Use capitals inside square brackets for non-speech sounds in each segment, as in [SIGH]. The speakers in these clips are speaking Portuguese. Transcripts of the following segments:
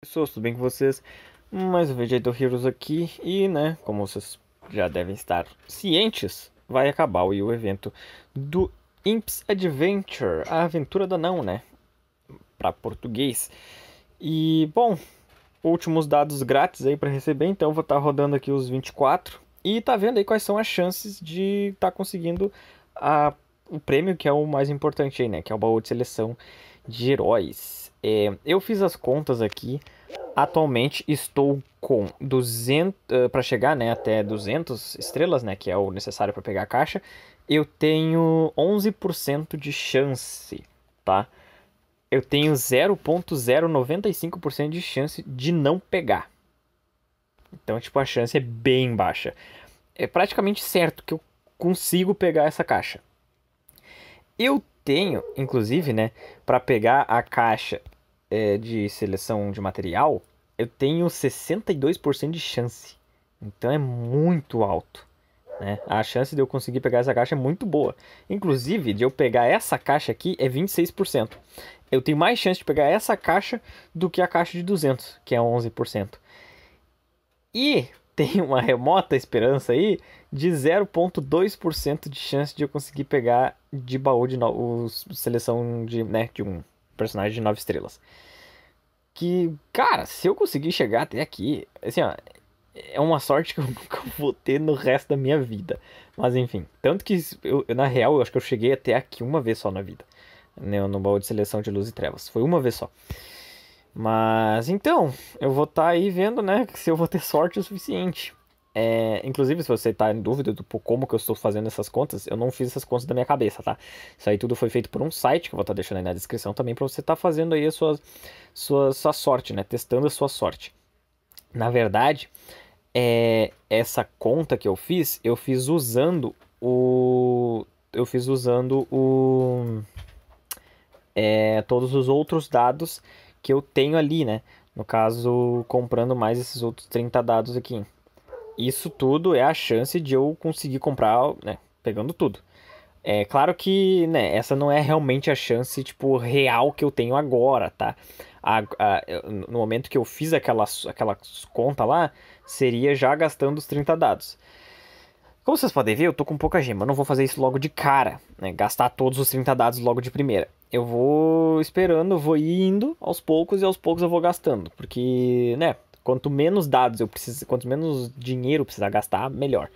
pessoas, tudo bem com vocês? Mais um vídeo do Heroes aqui e, né, como vocês já devem estar cientes, vai acabar o, evento do Imps Adventure, a aventura da não, né, para português. E, bom, últimos dados grátis aí para receber, então vou estar tá rodando aqui os 24 e tá vendo aí quais são as chances de estar tá conseguindo a, o prêmio que é o mais importante aí, né, que é o baú de seleção de heróis. É, eu fiz as contas aqui. Atualmente estou com 200 uh, para chegar, né, até 200 estrelas, né, que é o necessário para pegar a caixa. Eu tenho 11% de chance, tá? Eu tenho 0.095% de chance de não pegar. Então, tipo, a chance é bem baixa. É praticamente certo que eu consigo pegar essa caixa. Eu tenho, inclusive, né, para pegar a caixa é, de seleção de material, eu tenho 62% de chance. Então é muito alto. Né? A chance de eu conseguir pegar essa caixa é muito boa. Inclusive, de eu pegar essa caixa aqui é 26%. Eu tenho mais chance de pegar essa caixa do que a caixa de 200, que é 11%. E tem uma remota esperança aí de 0.2% de chance de eu conseguir pegar de baú de no... seleção de, né, de um personagem de 9 estrelas. Que, cara, se eu conseguir chegar até aqui, assim, ó, é uma sorte que eu nunca [LAUGHS] vou ter no resto da minha vida. Mas enfim, tanto que eu, na real eu acho que eu cheguei até aqui uma vez só na vida. Né, no baú de seleção de luz e trevas. Foi uma vez só. Mas então, eu vou estar tá aí vendo, né, se eu vou ter sorte o suficiente. É, inclusive, se você está em dúvida do como que eu estou fazendo essas contas, eu não fiz essas contas da minha cabeça, tá? Isso aí tudo foi feito por um site que eu vou estar tá deixando aí na descrição também para você estar tá fazendo aí a sua, sua, sua sorte, né? Testando a sua sorte. Na verdade, é, essa conta que eu fiz, eu fiz usando o. Eu fiz usando o. É, todos os outros dados que eu tenho ali, né? No caso, comprando mais esses outros 30 dados aqui isso tudo é a chance de eu conseguir comprar, né? Pegando tudo. É claro que, né, essa não é realmente a chance, tipo, real que eu tenho agora, tá? A, a, no momento que eu fiz aquela, aquela conta lá, seria já gastando os 30 dados. Como vocês podem ver, eu tô com pouca gema, eu não vou fazer isso logo de cara, né? Gastar todos os 30 dados logo de primeira. Eu vou esperando, vou indo aos poucos e aos poucos eu vou gastando, porque, né, Quanto menos dados eu preciso, quanto menos dinheiro eu precisar gastar, melhor.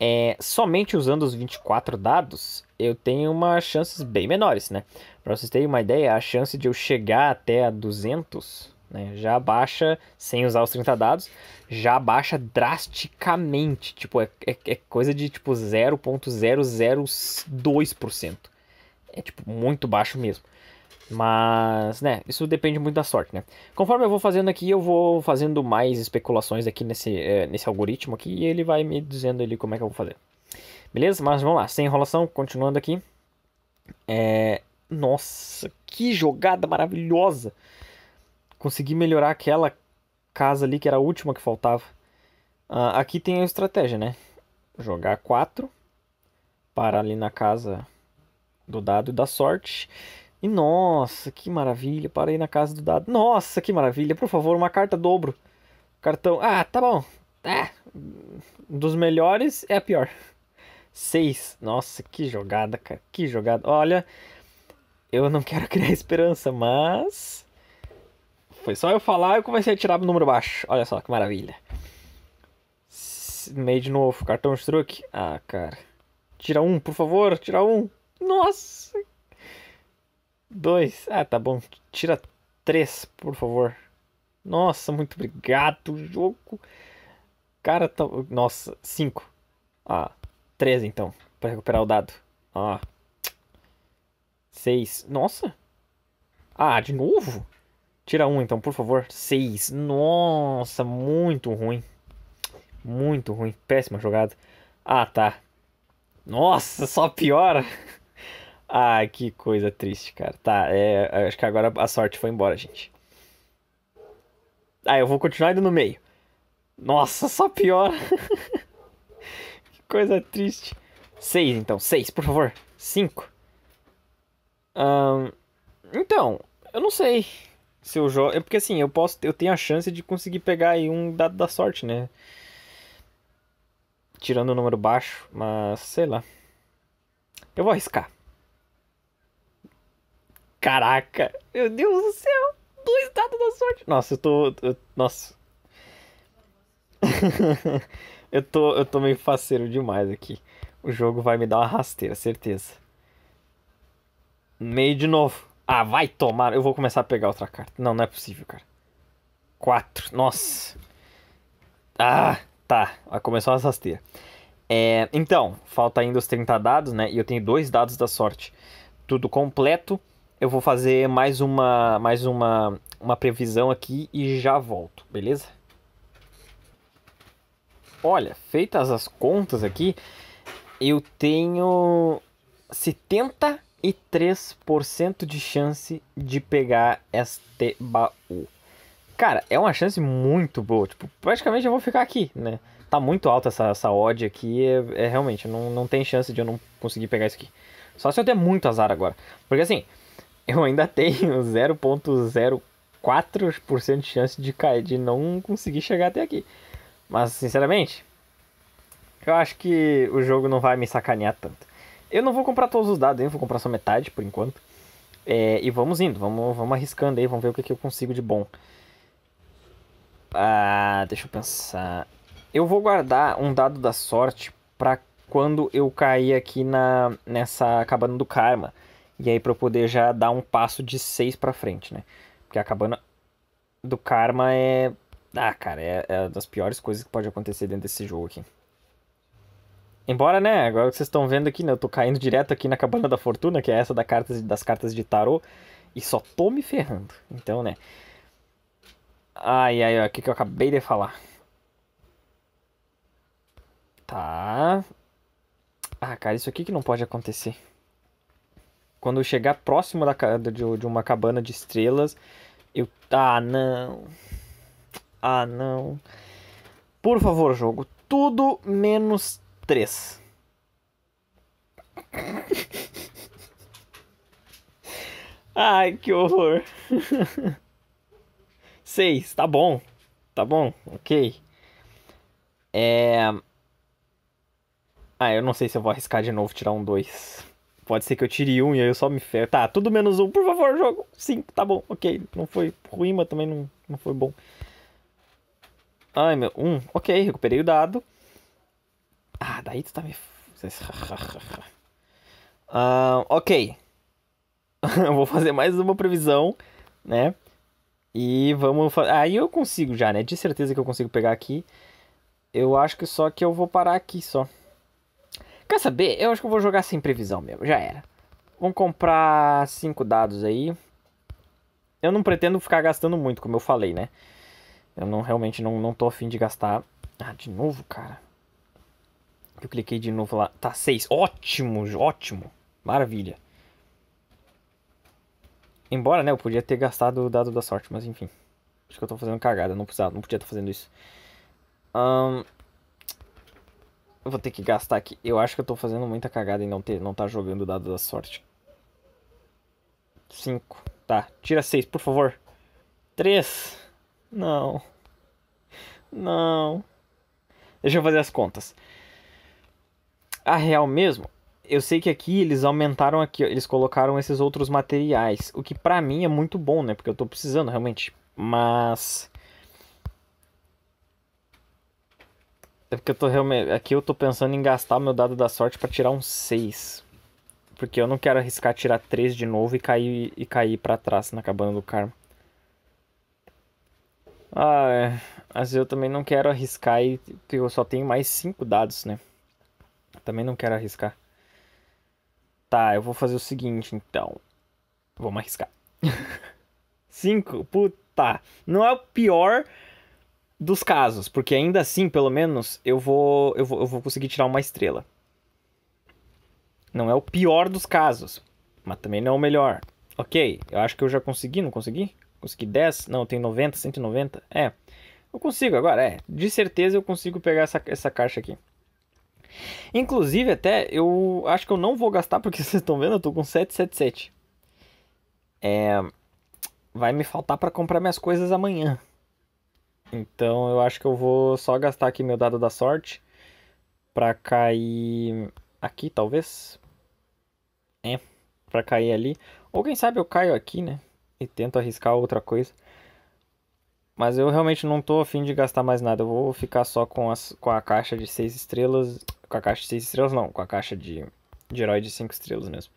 É, somente usando os 24 dados, eu tenho uma chances bem menores, né? Para vocês terem uma ideia, a chance de eu chegar até a 200, né, já baixa, sem usar os 30 dados, já baixa drasticamente. Tipo, é, é, é coisa de tipo 0.002%. É tipo muito baixo mesmo. Mas, né, isso depende muito da sorte, né? Conforme eu vou fazendo aqui, eu vou fazendo mais especulações aqui nesse, eh, nesse algoritmo aqui e ele vai me dizendo ali como é que eu vou fazer. Beleza? Mas vamos lá, sem enrolação, continuando aqui. É... Nossa, que jogada maravilhosa! Consegui melhorar aquela casa ali que era a última que faltava. Uh, aqui tem a estratégia, né? Jogar 4, parar ali na casa do dado e da sorte. E nossa, que maravilha, parei na casa do dado. Nossa, que maravilha, por favor, uma carta dobro. Cartão, ah, tá bom. É. dos melhores é a pior. Seis. Nossa, que jogada, cara. Que jogada. Olha, eu não quero [LAUGHS] criar esperança, mas. Foi só eu falar e eu comecei a tirar o número baixo. Olha só que maravilha. Meio de novo, cartão de truque. Ah, cara. Tira um, por favor, tira um. Nossa, Dois. Ah, tá bom. Tira três, por favor. Nossa, muito obrigado, jogo. Cara, tá... Nossa, cinco. Ah, três então, para recuperar o dado. Ah. Seis. Nossa. Ah, de novo? Tira um então, por favor. Seis. Nossa, muito ruim. Muito ruim. Péssima jogada. Ah, tá. Nossa, só piora. [LAUGHS] Ai, que coisa triste, cara. Tá, é, acho que agora a sorte foi embora, gente. Ah, eu vou continuar indo no meio. Nossa, só pior. [LAUGHS] que coisa triste. Seis, então. Seis, por favor. Cinco. Um, então, eu não sei se eu jogo... Porque assim, eu posso... Eu tenho a chance de conseguir pegar aí um dado da sorte, né? Tirando o número baixo, mas sei lá. Eu vou arriscar. Caraca, meu Deus do céu, dois dados da sorte. Nossa, eu tô. Eu, nossa. [LAUGHS] eu, tô, eu tô meio faceiro demais aqui. O jogo vai me dar uma rasteira, certeza. Meio de novo. Ah, vai tomar. Eu vou começar a pegar outra carta. Não, não é possível, cara. Quatro. Nossa. Ah, tá. Começou a rasteira. É, então, falta ainda os 30 dados, né? E eu tenho dois dados da sorte. Tudo completo eu vou fazer mais uma, mais uma, uma previsão aqui e já volto, beleza? Olha, feitas as contas aqui, eu tenho 73% de chance de pegar este baú. Cara, é uma chance muito boa. Tipo, praticamente eu vou ficar aqui, né? Tá muito alta essa, essa odd aqui. É, é realmente, não, não tem chance de eu não conseguir pegar isso aqui. Só se eu der muito azar agora. Porque assim, eu ainda tenho 0.04% de chance de cair, de não conseguir chegar até aqui. Mas, sinceramente, eu acho que o jogo não vai me sacanear tanto. Eu não vou comprar todos os dados, hein? vou comprar só metade por enquanto. É, e vamos indo, vamos, vamos arriscando aí, vamos ver o que, que eu consigo de bom. Ah, deixa eu pensar. Eu vou guardar um dado da sorte pra quando eu cair aqui na nessa cabana do karma. E aí para poder já dar um passo de 6 para frente, né? Porque a cabana do karma é ah, cara, é, é das piores coisas que pode acontecer dentro desse jogo aqui. Embora, né, agora que vocês estão vendo aqui, né, eu tô caindo direto aqui na cabana da fortuna, que é essa da cartas, das cartas de tarô, e só tô me ferrando. Então, né. Ai, ai, ai, o que, que eu acabei de falar? Tá. Ah, cara, isso aqui que não pode acontecer. Quando eu chegar próximo da, de, de uma cabana de estrelas, eu. Ah, não. Ah, não. Por favor, jogo. Tudo menos 3. [LAUGHS] Ai, que horror. 6, [LAUGHS] tá bom. Tá bom, ok. É. Ah, eu não sei se eu vou arriscar de novo tirar um 2 pode ser que eu tire um e aí eu só me ferro. Tá, tudo menos um, por favor, jogo. Cinco, tá bom, ok. Não foi ruim, mas também não, não foi bom. Ai, meu, um. Ok, recuperei o dado. Ah, daí tu tá me... uh, [LAUGHS] ok. [LAUGHS] Vou fazer mais uma previsão, né? E vamos fazer... Aí ah, eu consigo já, né? De certeza que eu consigo pegar aqui. Eu acho que só que eu vou parar aqui só. Quer saber? Eu acho que eu vou jogar sem previsão mesmo, já era. Vamos comprar cinco dados aí. Eu não pretendo ficar gastando muito, como eu falei, né? Eu não realmente não, não tô afim de gastar. Ah, de novo, cara. Eu cliquei de novo lá. Tá, seis. Ótimo, ótimo. Maravilha. Embora, né, eu podia ter gastado o dado da sorte, mas enfim. Acho que eu tô fazendo cagada, não precisava, não podia estar fazendo isso. Um, eu vou ter que gastar aqui. Eu acho que eu tô fazendo muita cagada em não ter, não tá jogando o dado da sorte. 5. Tá, tira 6, por favor. 3. Não. Não. Deixa eu fazer as contas. A real mesmo, eu sei que aqui eles aumentaram aqui, eles colocaram esses outros materiais, o que pra mim é muito bom, né? Porque eu tô precisando realmente, mas É porque eu tô realmente. Aqui eu tô pensando em gastar o meu dado da sorte para tirar um 6. Porque eu não quero arriscar tirar 3 de novo e cair, e cair para trás na cabana do karma. Ah, é. eu também não quero arriscar e eu só tenho mais 5 dados, né? também não quero arriscar. Tá, eu vou fazer o seguinte então. Vamos arriscar. 5? [LAUGHS] Puta! Não é o pior dos casos, porque ainda assim, pelo menos, eu vou, eu vou, eu vou conseguir tirar uma estrela. Não é o pior dos casos, mas também não é o melhor. Ok, eu acho que eu já consegui, não consegui? Consegui 10? Não, tem 90, 190? É. Eu consigo agora, é. De certeza eu consigo pegar essa, essa caixa aqui. Inclusive, até eu acho que eu não vou gastar, porque [LAUGHS] vocês estão vendo, eu tô com 777. É. Vai me faltar para comprar minhas coisas amanhã. Então eu acho que eu vou só gastar aqui meu dado da sorte para cair aqui, talvez. É, para cair ali. Ou quem sabe eu caio aqui, né? E tento arriscar outra coisa. Mas eu realmente não tô afim de gastar mais nada. Eu vou ficar só com, as, com a caixa de 6 estrelas. Com a caixa de 6 estrelas não, com a caixa de, de herói de 5 estrelas mesmo.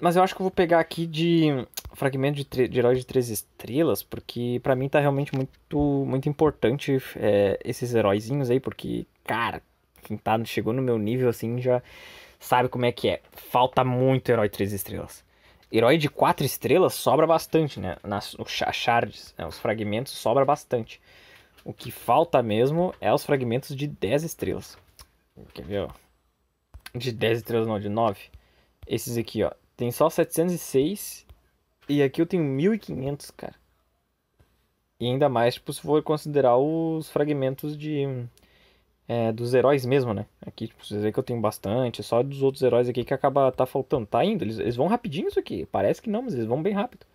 Mas eu acho que eu vou pegar aqui de fragmento de, de Herói de Três Estrelas, porque para mim tá realmente muito, muito importante é, esses heróizinhos aí, porque, cara, quem tá, chegou no meu nível assim já sabe como é que é. Falta muito Herói de Três Estrelas. Herói de quatro estrelas sobra bastante, né? Nas, os shards, né? os fragmentos sobra bastante. O que falta mesmo é os fragmentos de 10 estrelas. Quer ver, ó? De 10 estrelas não, de 9. Esses aqui, ó. Tem só 706. E aqui eu tenho 1500, cara. E ainda mais, tipo, se for considerar os fragmentos de... É, dos heróis mesmo, né? Aqui, tipo, vocês veem que eu tenho bastante. É só dos outros heróis aqui que acaba tá faltando. Tá indo, eles, eles vão rapidinho isso aqui. Parece que não, mas eles vão bem rápido.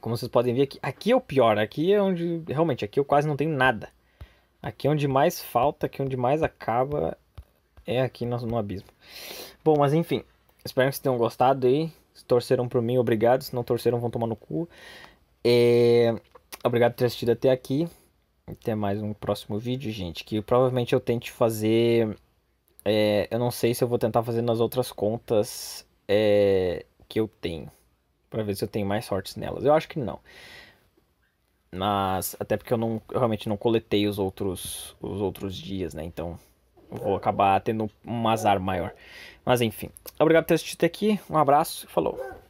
Como vocês podem ver aqui. Aqui é o pior. Aqui é onde... Realmente, aqui eu quase não tenho nada. Aqui é onde mais falta, aqui é onde mais acaba. É aqui no, no abismo. Bom, mas enfim. Espero que vocês tenham gostado aí. Se torceram por mim, obrigado. Se não torceram, vão tomar no cu. É... Obrigado por ter assistido até aqui. Até mais um próximo vídeo, gente. Que provavelmente eu tente fazer. É... Eu não sei se eu vou tentar fazer nas outras contas é... que eu tenho. Pra ver se eu tenho mais sortes nelas. Eu acho que não. Mas até porque eu não eu realmente não coletei os outros os outros dias, né? Então vou acabar tendo um azar maior. Mas enfim, obrigado por ter assistido aqui, um abraço e falou.